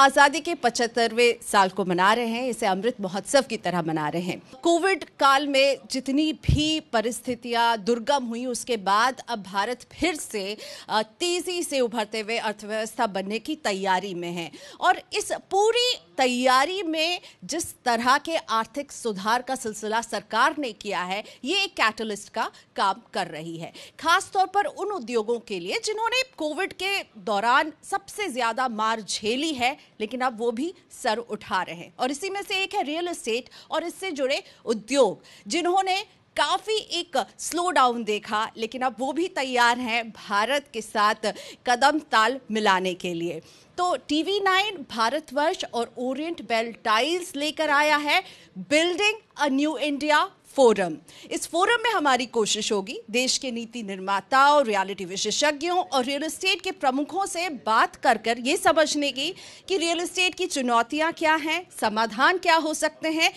आज़ादी के पचहत्तरवें साल को मना रहे हैं इसे अमृत महोत्सव की तरह मना रहे हैं कोविड काल में जितनी भी परिस्थितियां दुर्गम हुई उसके बाद अब भारत फिर से तेज़ी से उभरते हुए अर्थव्यवस्था बनने की तैयारी में है और इस पूरी तैयारी में जिस तरह के आर्थिक सुधार का सिलसिला सरकार ने किया है ये एक कैटलिस्ट का काम कर रही है खासतौर पर उन उद्योगों के लिए जिन्होंने कोविड के दौरान सबसे ज़्यादा मार झेली है लेकिन अब वो भी सर उठा रहे हैं और इसी में से एक है रियल इस्टेट और इससे जुड़े उद्योग जिन्होंने काफ़ी एक स्लो डाउन देखा लेकिन अब वो भी तैयार हैं भारत के साथ कदम ताल मिलाने के लिए तो टी वी नाइन भारतवर्ष और ओरिएंट बेल टाइल्स लेकर आया है building a new India forum इस फोरम में हमारी कोशिश होगी देश के नीति निर्माताओं रियलिटी विशेषज्ञों और रियल इस्टेट के प्रमुखों से बात कर कर ये समझने की कि रियल इस्टेट की चुनौतियां क्या हैं समाधान क्या हो सकते हैं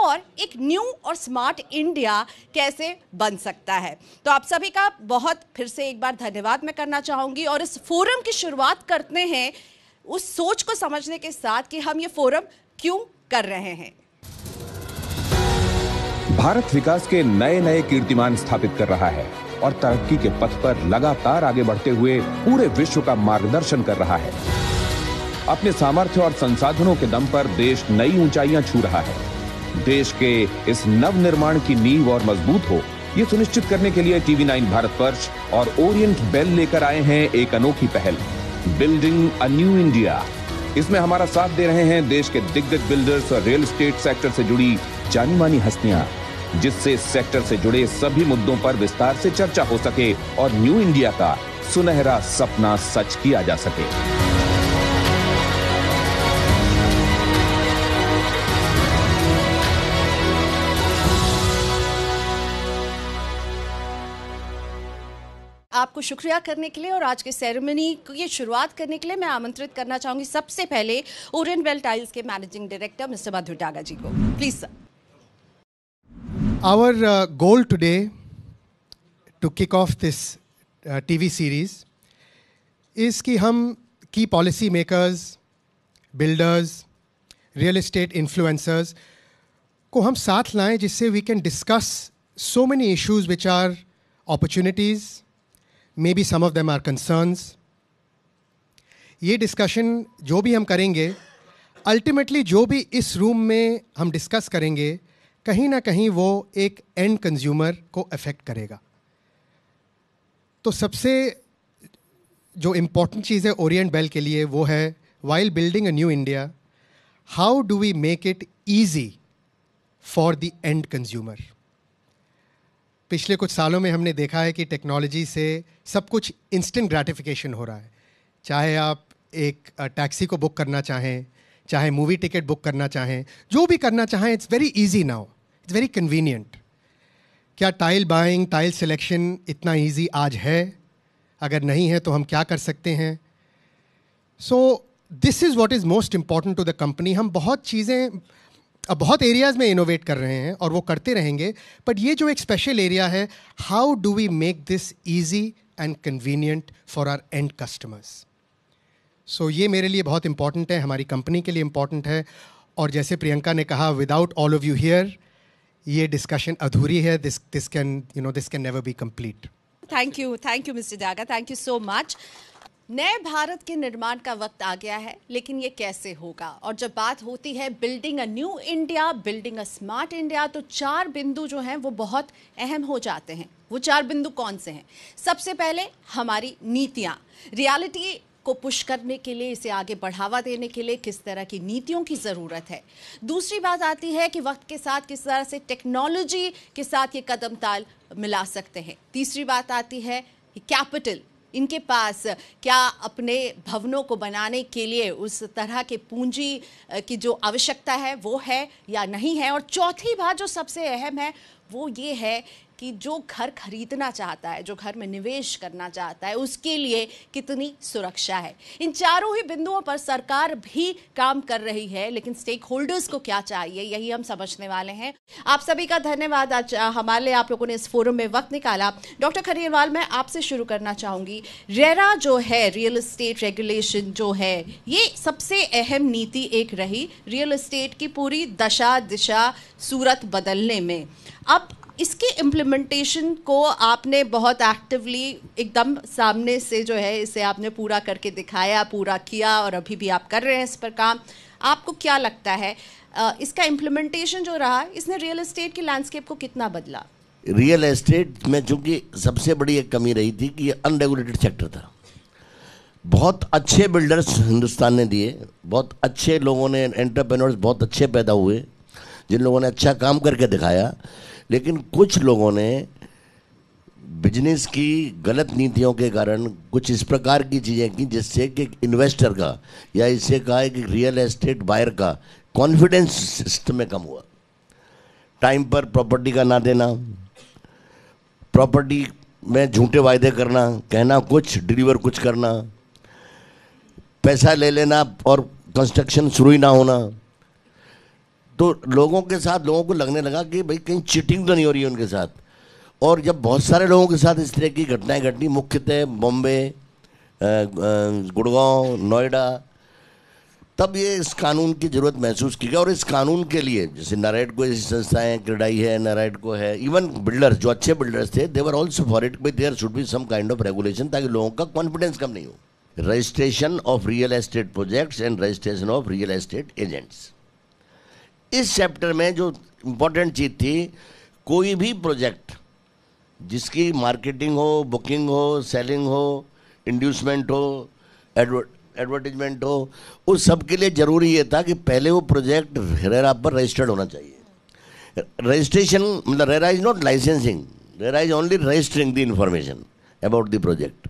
और एक न्यू और स्मार्ट इंडिया कैसे बन सकता है तो आप सभी का बहुत फिर से एक बार धन्यवाद मैं करना चाहूँगी और इस फोरम की शुरुआत करते हैं उस सोच को समझने के साथ कि हम ये फोरम क्यों कर रहे हैं भारत विकास के नए नए कीर्तिमान स्थापित कर रहा है और तरक्की के पथ पर लगातार आगे बढ़ते हुए पूरे विश्व का मार्गदर्शन कर रहा है अपने सामर्थ्य और संसाधनों के दम पर देश नई ऊंचाइयां छू रहा है देश के इस नव निर्माण की नींव और मजबूत हो ये सुनिश्चित करने के लिए टीवी नाइन भारत वर्ष और ओरियंट बेल लेकर आए हैं एक अनोखी पहल बिल्डिंग अ न्यू इंडिया इसमें हमारा साथ दे रहे हैं देश के दिग्गज बिल्डर्स और रियल स्टेट सेक्टर से जुड़ी जानी मानी हस्तियां जिससे सेक्टर से जुड़े सभी मुद्दों पर विस्तार से चर्चा हो सके और न्यू इंडिया का सुनहरा सपना सच किया जा सके आपको शुक्रिया करने के लिए और आज के सेरेमनी की शुरुआत करने के लिए मैं आमंत्रित करना चाहूंगी सबसे पहले ओरियन वेल टाइल्स के managing director mister Madhur Daga ji को please sir Our uh, goal today to kick off this uh, TV series is ki hum key policy makers, builders, real estate influencers ko hum saath लाएं jisse we can discuss so many issues which are opportunities, maybe some of them are concerns. ये discussion जो भी हम करेंगे ultimately जो भी इस room में हम डिस्कस करेंगे कहीं ना कहीं वो एक एंड कंज्यूमर को अफेक्ट करेगा तो सबसे जो इम्पोर्टेंट चीज़ है ओरिएंट बेल के लिए वो है while building a new India how do we make it easy for the end consumer पिछले कुछ सालों में हमने देखा है कि टेक्नोलॉजी से सब कुछ इंस्टेंट ग्रेटिफिकेशन हो रहा है चाहे आप एक टैक्सी को बुक करना चाहें चाहे मूवी टिकट बुक करना चाहें जो भी करना चाहें it's very easy now it's very convenient क्या टाइल बाइंग टाइल सिलेक्शन इतना ईजी आज है अगर नहीं है तो हम क्या कर सकते हैं so this is what is most important to the company हम बहुत चीज़ें अब बहुत एरियाज में इनोवेट कर रहे हैं और वो करते रहेंगे बट ये जो एक स्पेशल एरिया है how do we make this easy and convenient for our end customers so ये मेरे लिए बहुत इंपॉर्टेंट है हमारी कंपनी के लिए इंपॉर्टेंट है और जैसे प्रियंका ने कहा without all of you here ये डिस्कशन अधूरी है this this can you know this can never be complete thank you thank you mister Jaga thank you so much नए भारत के निर्माण का वक्त आ गया है लेकिन ये कैसे होगा और जब बात होती है building a new India building a smart India तो चार बिंदु जो हैं वो बहुत अहम हो जाते हैं वो चार बिंदु कौन से हैं सबसे पहले हमारी नीतियाँ रियलिटी को पुश करने के लिए इसे आगे बढ़ावा देने के लिए किस तरह की नीतियों की ज़रूरत है दूसरी बात आती है कि वक्त के साथ किस तरह से टेक्नोलॉजी के साथ ये कदम ताल मिला सकते हैं तीसरी बात आती है कैपिटल इनके पास क्या अपने भवनों को बनाने के लिए उस तरह के पूंजी की जो आवश्यकता है वो है या नहीं है और चौथी बात जो सबसे अहम है वो ये है कि जो घर खरीदना चाहता है जो घर में निवेश करना चाहता है उसके लिए कितनी सुरक्षा है इन चारों ही बिंदुओं पर सरकार भी काम कर रही है लेकिन स्टेक होल्डर्स को क्या चाहिए यही हम समझने वाले हैं आप सभी का धन्यवाद आज हमारे लिए आप लोगों ने इस फोरम में वक्त निकाला डॉक्टर खरीरवाल मैं आपसे शुरू करना चाहूंगी रेरा जो है रियल इस्टेट रेगुलेशन जो है ये सबसे अहम नीति एक रही रियल इस्टेट की पूरी दशा दिशा सूरत बदलने में अब इसकी इम्प्लीमेंटेशन को आपने बहुत एक्टिवली एकदम सामने से जो है इसे आपने पूरा करके दिखाया पूरा किया और अभी भी आप कर रहे हैं इस पर काम आपको क्या लगता है इसका इम्प्लीमेंटेशन जो रहा इसने रियल इस्टेट की लैंडस्केप को कितना बदला रियल एस्टेट में चूँकि सबसे बड़ी एक कमी रही थी कि ये अनरेगुलेटेड सेक्टर था बहुत अच्छे बिल्डर्स हिंदुस्तान ने दिए बहुत अच्छे लोगों ने एंटरप्रेन्योर्स बहुत अच्छे पैदा हुए जिन लोगों ने अच्छा काम करके दिखाया लेकिन कुछ लोगों ने बिजनेस की गलत नीतियों के कारण कुछ इस प्रकार की चीज़ें की जिससे कि इन्वेस्टर का या इससे कहा कि रियल एस्टेट बायर का कॉन्फिडेंस सिस्टम में कम हुआ टाइम पर प्रॉपर्टी का ना देना प्रॉपर्टी में झूठे वायदे करना कहना कुछ डिलीवर कुछ करना पैसा ले लेना और कंस्ट्रक्शन शुरू ही ना होना तो लोगों के साथ लोगों को लगने लगा कि भाई कहीं चीटिंग तो नहीं हो रही है उनके साथ और जब बहुत सारे लोगों के साथ इस तरह की घटनाएं घटनी मुख्यतः बॉम्बे गुड़गांव नोएडा तब ये इस कानून की ज़रूरत महसूस की गई और इस कानून के लिए जैसे नारायण को ऐसी संस्थाएं क्रेडाई है नारायण को है इवन बिल्डर्स जो अच्छे बिल्डर्स थे they were also for it by there should be some kind of regulation ताकि लोगों का कॉन्फिडेंस कम नहीं हो registration of real estate projects and registration of real estate agents इस चैप्टर में जो इम्पोर्टेंट चीज़ थी कोई भी प्रोजेक्ट जिसकी मार्केटिंग हो बुकिंग हो सेलिंग हो इंड्यूसमेंट हो एडवर्टीजमेंट हो उस सब के लिए ज़रूरी ये था कि पहले वो प्रोजेक्ट रेरा पर रजिस्टर्ड होना चाहिए रजिस्ट्रेशन मतलब RERA is not licensing RERA is only registering the information about the project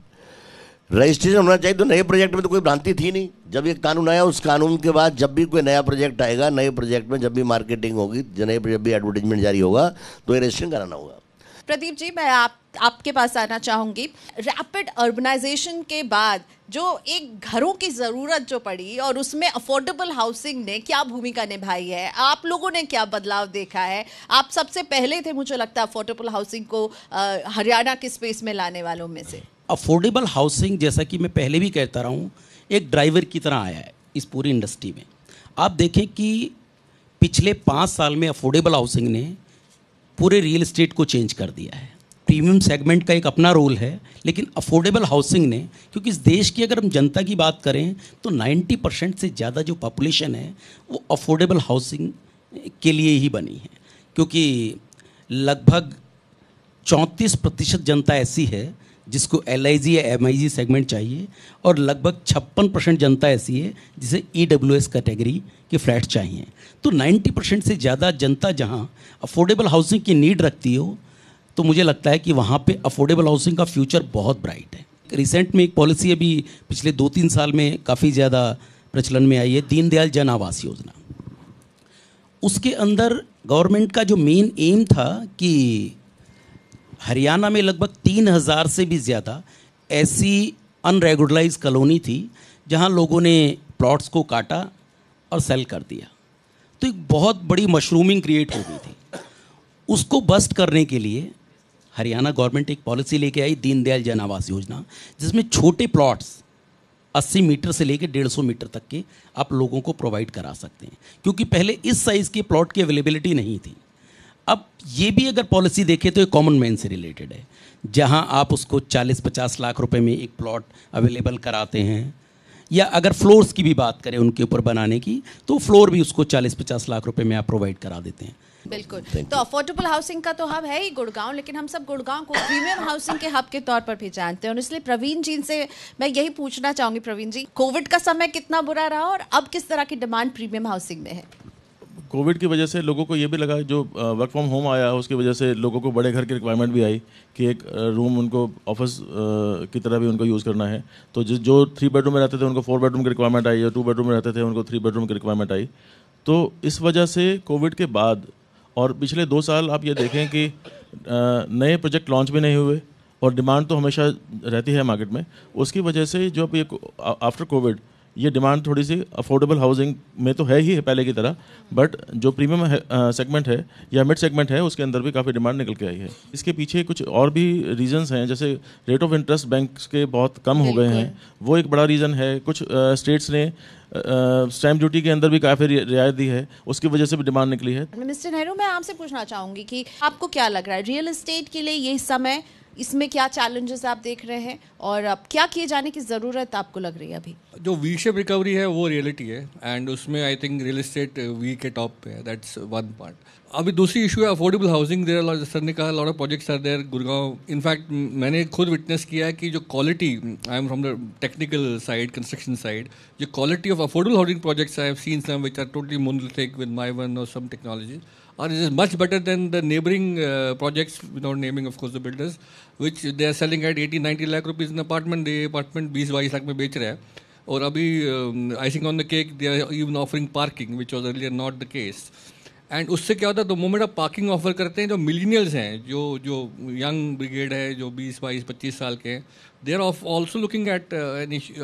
registration होना चाहिए तो नए प्रोजेक्ट में तो कोई भ्रांति थी नहीं जब ये कानून आया उस कानून के बाद जब भी कोई नया प्रोजेक्ट आएगा नए प्रोजेक्ट में जब भी मार्केटिंग होगी जब भी एडवर्टीजमेंट जारी होगा तो ये रजिस्ट्रेशन कराना होगा प्रदीप जी मैं आप आपके पास आना चाहूँगी रैपिड अर्बनाइजेशन के बाद जो एक घरों की ज़रूरत जो पड़ी और उसमें अफोर्डेबल हाउसिंग ने क्या भूमिका निभाई है आप लोगों ने क्या बदलाव देखा है आप सबसे पहले थे मुझे लगता है अफोर्डेबल हाउसिंग को हरियाणा के स्पेस में लाने वालों में से अफोर्डेबल हाउसिंग जैसा कि मैं पहले भी कहता रहा हूँ एक ड्राइवर की तरह आया है इस पूरी इंडस्ट्री में आप देखें कि पिछले पाँच साल में अफोर्डेबल हाउसिंग ने पूरे रियल इस्टेट को चेंज कर दिया है प्रीमियम सेगमेंट का एक अपना रोल है लेकिन अफोर्डेबल हाउसिंग ने क्योंकि इस देश की अगर हम जनता की बात करें तो 90 परसेंट से ज़्यादा जो पॉपुलेशन है वो अफोर्डेबल हाउसिंग के लिए ही बनी है क्योंकि लगभग चौंतीस प्रतिशत जनता ऐसी है जिसको एल या एम सेगमेंट चाहिए और लगभग छप्पन परसेंट जनता ऐसी है जिसे ई e कैटेगरी के फ्लैट चाहिए तो 90 परसेंट से ज़्यादा जनता जहाँ अफोर्डेबल हाउसिंग की नीड रखती हो तो मुझे लगता है कि वहाँ पे अफोर्डेबल हाउसिंग का फ्यूचर बहुत ब्राइट है रिसेंट में एक पॉलिसी अभी पिछले दो तीन साल में काफ़ी ज़्यादा प्रचलन में आई है दीनदयाल जन आवास योजना उसके अंदर गवर्नमेंट का जो मेन एम था कि हरियाणा में लगभग तीन हज़ार से भी ज़्यादा ऐसी अनरेगुलराइज कॉलोनी थी जहां लोगों ने प्लॉट्स को काटा और सेल कर दिया तो एक बहुत बड़ी मशरूमिंग क्रिएट हो गई थी उसको बस्ट करने के लिए हरियाणा गवर्नमेंट एक पॉलिसी लेके आई दीनदयाल जन आवास योजना जिसमें छोटे प्लॉट्स 80 मीटर से लेकर 150 मीटर तक के आप लोगों को प्रोवाइड करा सकते हैं क्योंकि पहले इस साइज़ के प्लॉट की अवेलेबिलिटी नहीं थी अब ये भी अगर पॉलिसी देखें तो ये कॉमन मैन से रिलेटेड है जहां आप उसको 40-50 लाख रुपए में एक प्लॉट अवेलेबल कराते हैं या अगर फ्लोर्स की भी बात करें उनके ऊपर बनाने की तो फ्लोर भी उसको 40-50 लाख रुपए में आप प्रोवाइड करा देते हैं बिल्कुल तो अफोर्डेबल हाउसिंग का तो हब है ही गुड़गांव लेकिन हम सब गुड़गांव को प्रीमियम हाउसिंग के हब के तौर पर भी जानते हैं और इसलिए प्रवीण जी से मैं यही पूछना चाहूंगी प्रवीण जी कोविड का समय कितना बुरा रहा और अब किस तरह की डिमांड प्रीमियम हाउसिंग में है कोविड की वजह से लोगों को ये भी लगा जो वर्क फ्रॉम होम आया उसकी वजह से लोगों को बड़े घर की रिक्वायरमेंट भी आई कि एक रूम उनको ऑफिस की तरह भी उनको यूज़ करना है तो जिस जो थ्री बेडरूम में रहते थे उनको फोर बेडरूम की रिक्वायरमेंट आई या टू बेडरूम में रहते थे उनको थ्री बेडरूम की रिक्वायरमेंट आई तो इस वजह से कोविड के बाद और पिछले दो साल आप ये देखें कि नए प्रोजेक्ट लॉन्च भी नहीं हुए और डिमांड तो हमेशा रहती है मार्केट में उसकी वजह से जो अब ये आफ्टर कोविड ये डिमांड थोड़ी सी अफोर्डेबल हाउसिंग में तो है ही है पहले की तरह बट जो प्रीमियम सेगमेंट है या मिड सेगमेंट है उसके अंदर भी काफ़ी डिमांड निकल के आई है इसके पीछे कुछ और भी रीजंस हैं जैसे रेट ऑफ इंटरेस्ट बैंक के बहुत कम हो गए हैं वो एक बड़ा रीज़न है कुछ स्टेट्स ने स्टैम्प ड्यूटी के अंदर भी काफ़ी रियायत दी है उसकी वजह से भी डिमांड निकली है मिस्टर नेहरू मैं आपसे पूछना चाहूँगी कि आपको क्या लग रहा है रियल इस्टेट के लिए ये समय इसमें क्या चैलेंजेस आप देख रहे हैं और अब क्या किए जाने की ज़रूरत आपको लग रही है अभी जो वी शेप रिकवरी है वो रियलिटी है एंड उसमें आई थिंक रियल इस्टेट वी के टॉप पे है दैट्स वन पार्ट अभी दूसरी इशू है अफोर्डेबल हाउसिंग देर सर ने कहा lot of projects are there Gurgaon in fact मैंने खुद विटनेस किया है कि जो quality I am from the technical side construction side जो quality of affordable housing projects I have seen some which are totally monolithic with Mivan और some technology और it is much better than the neighbouring projects without naming of course the builders which they are selling at eighty ninety lakh rupees in apartment they apartment बीस बाईस लाख में बेच रहे हैं और अभी I think on the cake they are even offering parking which was earlier not the case and उससे क्या होता है तो मोमेंट आप पार्किंग ऑफर करते हैं जो मिलीनियल्स हैं जो जो यंग ब्रिगेड है जो बीस बाईस पच्चीस साल के हैं they are of also looking at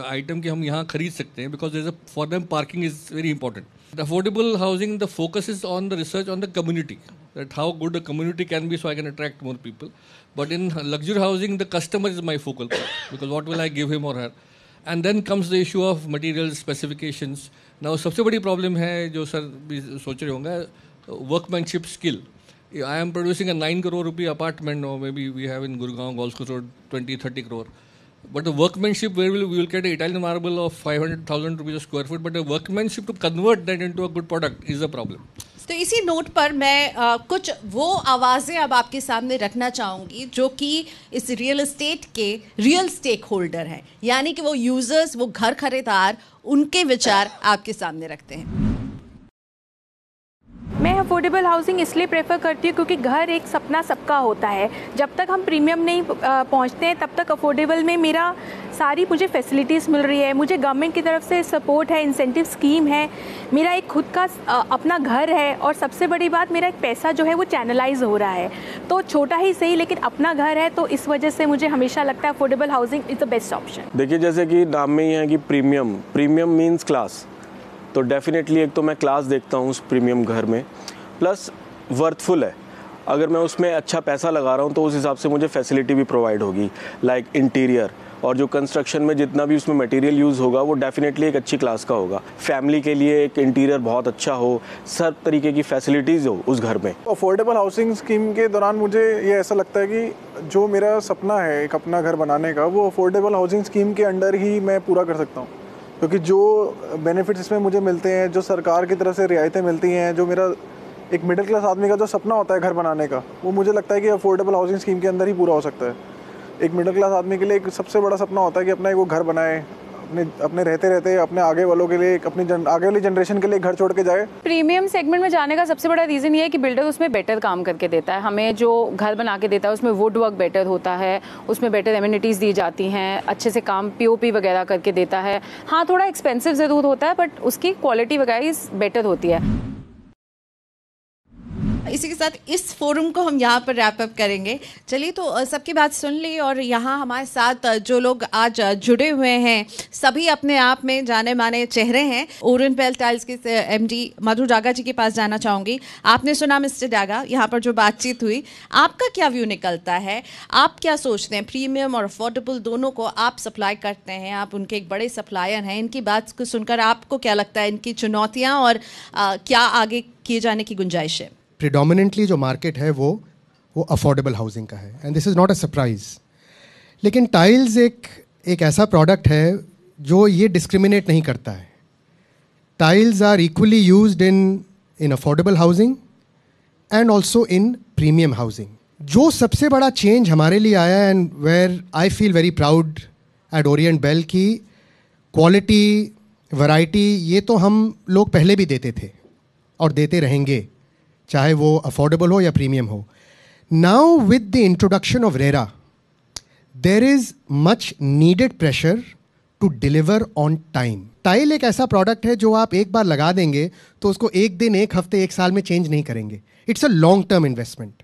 item कि हम यहाँ खरीद सकते हैं because is a for them parking is very important the affordable housing the focus is on the research on the community that how good a community can be so I can attract more people but in luxury housing the customer is my focal because what will I give him or her and then comes the issue of material specification ना सबसे बड़ी problem है जो sir भी सोच रहे होंगे workmanship skill. I am producing a 9 crore rupee apartment, or maybe we have in Gurgaon, Golf Coast Road, 20 30 crore. But the workmanship, where we will get an Italian marble of 500,000 rupees a square foot, but the workmanship to convert that into a good product is a problem. तो इसी note पर मैं आ, कुछ वो आवाज़ें अब आपके सामने रखना चाहूँगी जो कि इस रियल इस्टेट के रियल स्टेक होल्डर हैं यानी कि वो यूज़र्स वो घर खरीदार उनके विचार आपके सामने रखते हैं अफोर्डेबल हाउसिंग इसलिए प्रेफर करती हूँ क्योंकि घर एक सपना सबका होता है जब तक हम प्रीमियम नहीं पहुँचते हैं तब तक अफोर्डेबल में मेरा सारी मुझे फैसिलिटीज़ मिल रही है मुझे गवर्नमेंट की तरफ से सपोर्ट है इंसेंटिव स्कीम है मेरा एक खुद का अपना घर है और सबसे बड़ी बात मेरा एक पैसा जो है वो चैनलाइज हो रहा है तो छोटा ही सही लेकिन अपना घर है तो इस वजह से मुझे हमेशा लगता है affordable housing is the best option देखिए जैसे कि नाम में ही है कि प्रीमियम प्रीमियम मीन्स क्लास तो डेफिनेटली एक तो मैं क्लास देखता हूँ उस प्रीमियम घर में प्लस वर्थफुल है अगर मैं उसमें अच्छा पैसा लगा रहा हूँ तो उस हिसाब से मुझे फैसिलिटी भी प्रोवाइड होगी लाइक इंटीरियर और जो कंस्ट्रक्शन में जितना भी उसमें मटेरियल यूज़ होगा वो डेफिनेटली एक अच्छी क्लास का होगा फैमिली के लिए एक इंटीरियर बहुत अच्छा हो सब तरीके की फैसिलिटीज़ हो उस घर में अफोर्डेबल हाउसिंग स्कीम के दौरान मुझे ये ऐसा लगता है कि जो मेरा सपना है एक अपना घर बनाने का वो अफोर्डेबल हाउसिंग स्कीम के अंडर ही मैं पूरा कर सकता हूँ क्योंकि जो बेनिफिट्स इसमें मुझे मिलते हैं जो सरकार की तरफ से रियायतें मिलती हैं जो मेरा एक मिडिल क्लास आदमी का जो सपना होता है घर बनाने का वो मुझे लगता है कि अफोर्डेबल हाउसिंग स्कीम के अंदर ही पूरा हो सकता है एक मिडिल क्लास आदमी के लिए एक सबसे बड़ा सपना होता है कि अपना एक वो घर बनाए अपने अपने रहते रहते अपने आगे वालों के लिए अपनी जन, आगे वाली जनरेशन के लिए घर छोड़ के जाए प्रीमियम सेगमेंट में जाने का सबसे बड़ा रीज़न ये है कि बिल्डर उसमें बेटर काम करके देता है हमें जो घर बना के देता है उसमें वुड वर्क बेटर होता है उसमें बेटर एम्यूनिटीज़ दी जाती हैं अच्छे से काम पी वगैरह करके देता है हाँ थोड़ा एक्सपेंसिव ज़रूर होता है बट उसकी क्वालिटी वगैरह बेटर होती है इसी के साथ इस फोरम को हम यहाँ पर रैप अप करेंगे चलिए तो सबकी बात सुन ली और यहाँ हमारे साथ जो लोग आज जुड़े हुए हैं सभी अपने आप में जाने माने चेहरे हैं ओरन पेल टाइल्स के एम डी मधु डागा जी के पास जाना चाहूँगी आपने सुना मिस्टर डागा यहाँ पर जो बातचीत हुई आपका क्या व्यू निकलता है आप क्या सोचते हैं प्रीमियम और अफोर्डेबल दोनों को आप सप्लाई करते हैं आप उनके एक बड़े सप्लायर हैं इनकी बात को सुनकर आपको क्या लगता है इनकी चुनौतियाँ और क्या आगे किए जाने की गुंजाइश है प्रिडोमिनेंटली जो मार्केट है वो वो अफोर्डेबल हाउसिंग का है and this is not a surprise लेकिन टाइल्स एक एक ऐसा प्रोडक्ट है जो ये डिस्क्रिमिनेट नहीं करता है tiles are equally use in in affordable housing and also in premium housing जो सबसे बड़ा चेंज हमारे लिए आया and where I feel very proud at Orient Bell की क्वालिटी वैरायटी ये तो हम लोग पहले भी देते थे और देते रहेंगे चाहे वो अफोर्डेबल हो या प्रीमियम हो now with the introduction of RERA there is much needed pressure to deliver on time tile एक ऐसा प्रोडक्ट है जो आप एक बार लगा देंगे तो उसको एक दिन एक हफ्ते एक साल में चेंज नहीं करेंगे it's a long term investment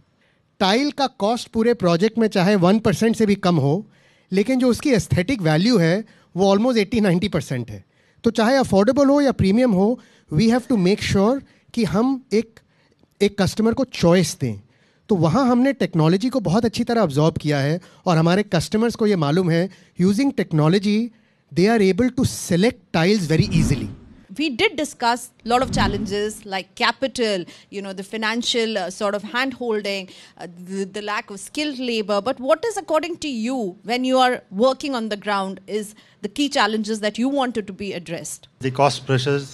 tile का कॉस्ट पूरे प्रोजेक्ट में चाहे वन परसेंट से भी कम हो लेकिन जो उसकी एस्थेटिक वैल्यू है वो ऑलमोस्ट एट्टी नाइन्टी परसेंट है तो चाहे अफोर्डेबल हो या प्रीमियम हो we have to make sure कि हम एक एक कस्टमर को चॉइस दें तो वहाँ हमने टेक्नोलॉजी को बहुत अच्छी तरह ऑब्जॉर्व किया है और हमारे कस्टमर्स को ये मालूम है using technology they are able to select tiles very easily we did discuss a lot of challenges like capital, you know, the financial uh, sort of hand holding, uh, the, the, lack of skilled labor. But what is, according to you, when you are working on the ground, is the key challenges that you wanted to be addressed? The cost pressures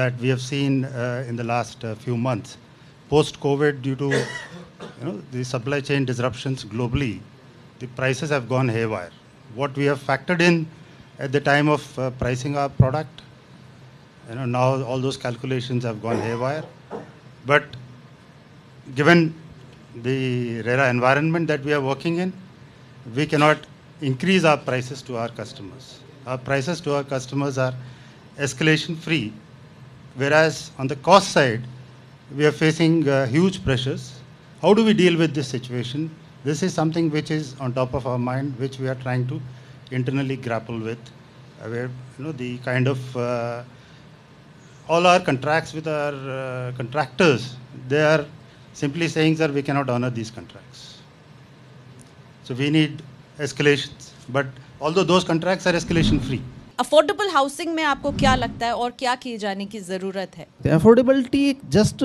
that we have seen uh, in the last uh, few months post-COVID, due to you know, the supply chain disruptions globally, the prices have gone haywire. What we have factored in at the time of uh, pricing our product, you know, now all those calculations have gone haywire. But given the RERA environment that we are working in, we cannot increase our prices to our customers. Our prices to our customers are escalation free, whereas on the cost side, we are facing uh, huge pressures. How do we deal with this situation? This is something which is on top of our mind, which we are trying to internally grapple with. Uh, where you know the kind of uh, all our contracts with our uh, contractors, they are simply saying that we cannot honor these contracts. So we need escalations, but although those contracts are escalation free. Affordable housing में आपको क्या लगता है और क्या किए जाने की ज़रूरत है अफोर्डेबलिटी एक जस्ट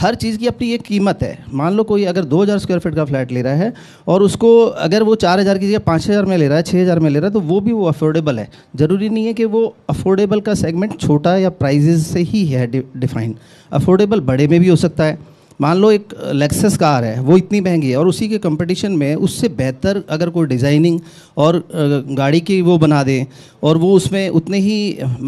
हर चीज़ की अपनी एक कीमत है मान लो कोई अगर 2000 स्क्वायर फीट का फ्लैट ले रहा है और उसको अगर वो 4000 की जगह 5000 में ले रहा है 6000 में ले रहा है तो वो भी वो अफोर्डेबल है ज़रूरी नहीं है कि वो अफोर्डेबल का सेगमेंट छोटा या प्राइजेज से ही है डिफ़ाइन अफोर्डेबल बड़े में भी हो सकता है मान लो एक लेक्सस कार है वो इतनी महंगी है और उसी के कंपटीशन में उससे बेहतर अगर कोई डिज़ाइनिंग और गाड़ी की वो बना दें और वो उसमें उतने ही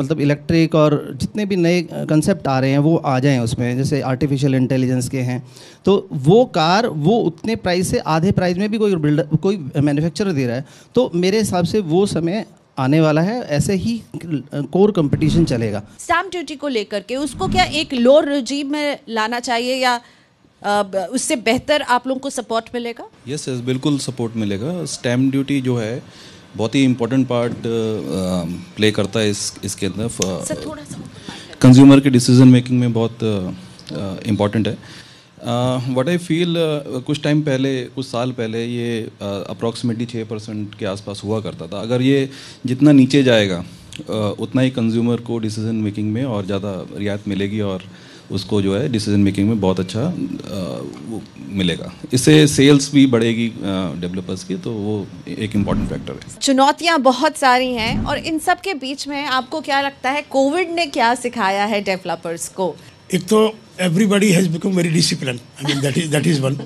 मतलब इलेक्ट्रिक और जितने भी नए कंसेप्ट आ रहे हैं वो आ जाएं उसमें जैसे आर्टिफिशियल इंटेलिजेंस के हैं तो वो कार वो उतने प्राइस से आधे प्राइस में भी कोई बिल्डर कोई मैन्युफैक्चरर दे रहा है तो मेरे हिसाब से वो समय आने वाला है ऐसे ही कोर कंपटीशन चलेगा स्टाम्प ड्यूटी को लेकर के उसको क्या एक लोअर रिजीम में लाना चाहिए या उससे बेहतर आप लोगों को सपोर्ट मिलेगा यस yes, यस yes, बिल्कुल सपोर्ट मिलेगा स्टैम्प ड्यूटी जो है बहुत ही इम्पोर्टेंट पार्ट प्ले करता है इस इसके अंदर कंज्यूमर के डिसीजन मेकिंग में बहुत इम्पोर्टेंट है वट आई फील कुछ टाइम पहले कुछ साल पहले ये अप्रॉक्सीमेटली छः परसेंट के आसपास हुआ करता था अगर ये जितना नीचे जाएगा uh, उतना ही कंज्यूमर को डिसीजन मेकिंग में और ज़्यादा रियायत मिलेगी और uh, उसको जो है डिसीजन मेकिंग में बहुत अच्छा वो मिलेगा इससे सेल्स भी बढ़ेगी डेवलपर्स की तो वो एक इम्पॉर्टेंट फैक्टर है चुनौतियाँ बहुत सारी हैं और इन सब के बीच में आपको क्या लगता है कोविड ने क्या सिखाया है डेवलपर्स को एक तो everybody has become very discipline I mean that is that is one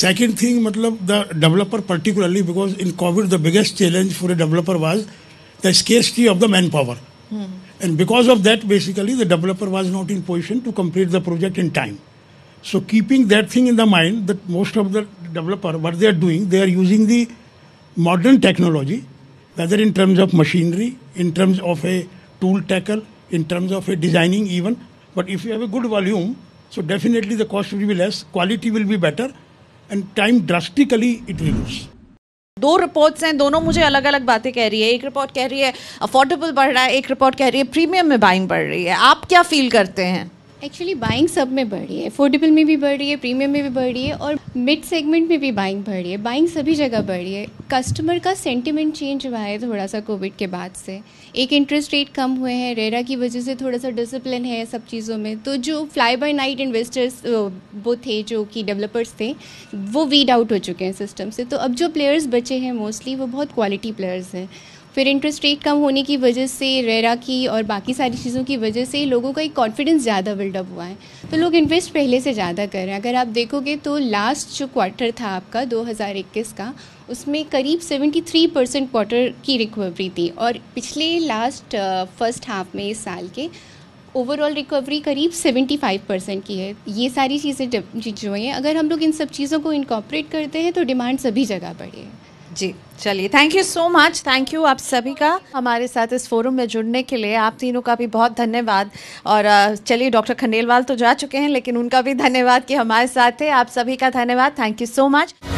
second thing मतलब the developer particularly because in COVID the biggest challenge for a developer was the scarcity of the manpower And because of that, basically, the developer was not in position to complete the project in time. So, keeping that thing in the mind, that most of the developer, what they are doing, they are using the modern technology, whether in terms of machinery, in terms of a tool tackle, in terms of a designing even. But if you have a good volume, so definitely the cost will be less, quality will be better, and time drastically it reduces. दो reports हैं दोनों मुझे अलग अलग बातें कह रही है एक रिपोर्ट कह रही है अफोर्डेबल बढ़ रहा है एक रिपोर्ट कह रही है प्रीमियम में बाइंग बढ़ रही है आप क्या फील करते हैं एक्चुअली बाइंग सब में बढ़ रही है अफोर्डेबल में भी बढ़ रही है प्रीमियम में भी बढ़ रही है और मिड सेगमेंट में भी बाइंग बढ़ रही है बाइंग सभी जगह बढ़ रही है कस्टमर का सेंटिमेंट चेंज हुआ है थोड़ा सा कोविड के बाद से एक इंटरेस्ट रेट कम हुए हैं रेरा की वजह से थोड़ा सा डिसिप्लिन है सब चीज़ों में तो जो फ्लाई बाय नाइट इन्वेस्टर्स वो थे जो कि डेवलपर्स थे वो वीड आउट हो चुके हैं सिस्टम से तो अब जो प्लेयर्स बचे हैं मोस्टली वो बहुत क्वालिटी प्लेयर्स हैं फिर इंटरेस्ट रेट कम होने की वजह से रेरा की और बाकी सारी चीज़ों की वजह से लोगों का एक कॉन्फिडेंस ज़्यादा बिल्डअप हुआ है तो लोग इन्वेस्ट पहले से ज़्यादा कर रहे हैं अगर आप देखोगे तो लास्ट जो क्वार्टर था आपका 2021 का उसमें करीब 73 परसेंट क्वार्टर की रिकवरी थी और पिछले लास्ट फर्स्ट हाफ में इस साल के ओवरऑल रिकवरी करीब 75 परसेंट की है ये सारी चीज़ें जो हैं अगर हम लोग इन सब चीज़ों को इनकॉपरेट करते हैं तो डिमांड सभी जगह बढ़ी है जी चलिए thank you so much thank you आप सभी का हमारे साथ इस फोरम में जुड़ने के लिए आप तीनों का भी बहुत धन्यवाद और चलिए डॉक्टर खंडेलवाल तो जा चुके हैं लेकिन उनका भी धन्यवाद कि हमारे साथ थे आप सभी का धन्यवाद थैंक यू सो मच